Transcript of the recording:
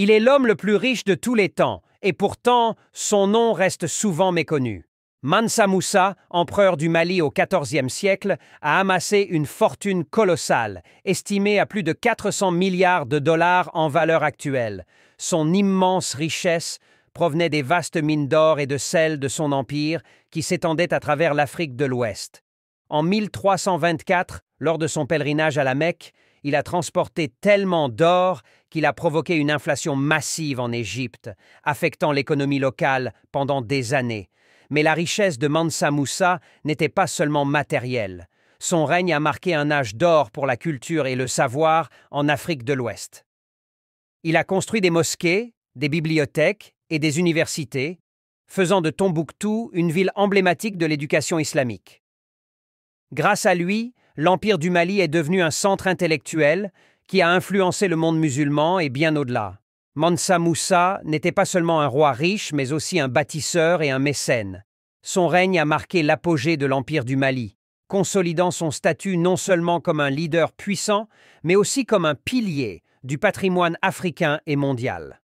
Il est l'homme le plus riche de tous les temps, et pourtant son nom reste souvent méconnu. Mansa Moussa, empereur du Mali au XIVe siècle, a amassé une fortune colossale, estimée à plus de 400 milliards de dollars en valeur actuelle. Son immense richesse provenait des vastes mines d'or et de sel de son empire qui s'étendaient à travers l'Afrique de l'Ouest. En 1324, lors de son pèlerinage à la Mecque, il a transporté tellement d'or qu'il a provoqué une inflation massive en Égypte, affectant l'économie locale pendant des années. Mais la richesse de Mansa Moussa n'était pas seulement matérielle. Son règne a marqué un âge d'or pour la culture et le savoir en Afrique de l'Ouest. Il a construit des mosquées, des bibliothèques et des universités, faisant de Tombouctou une ville emblématique de l'éducation islamique. Grâce à lui, l'Empire du Mali est devenu un centre intellectuel qui a influencé le monde musulman et bien au-delà. Mansa Moussa n'était pas seulement un roi riche, mais aussi un bâtisseur et un mécène. Son règne a marqué l'apogée de l'Empire du Mali, consolidant son statut non seulement comme un leader puissant, mais aussi comme un pilier du patrimoine africain et mondial.